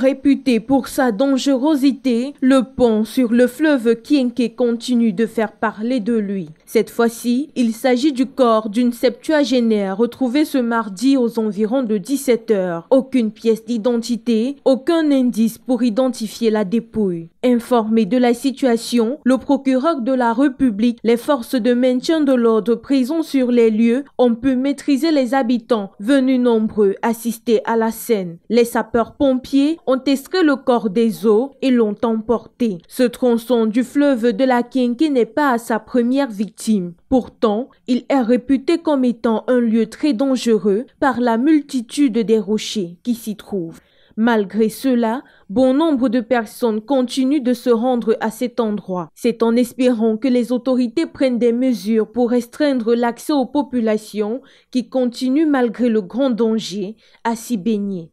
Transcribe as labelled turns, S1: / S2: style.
S1: Réputé pour sa dangerosité, le pont sur le fleuve Kienke continue de faire parler de lui. Cette fois-ci, il s'agit du corps d'une septuagénaire retrouvée ce mardi aux environs de 17h. Aucune pièce d'identité, aucun indice pour identifier la dépouille. Informé de la situation, le procureur de la République, les forces de maintien de l'ordre prison sur les lieux ont pu maîtriser les habitants venus nombreux assister à la scène. Les sapeurs-pompiers ont extrait le corps des eaux et l'ont emporté. Ce tronçon du fleuve de la Kinki n'est pas sa première victime. Pourtant, il est réputé comme étant un lieu très dangereux par la multitude des rochers qui s'y trouvent. Malgré cela, bon nombre de personnes continuent de se rendre à cet endroit. C'est en espérant que les autorités prennent des mesures pour restreindre l'accès aux populations qui continuent malgré le grand danger à s'y baigner.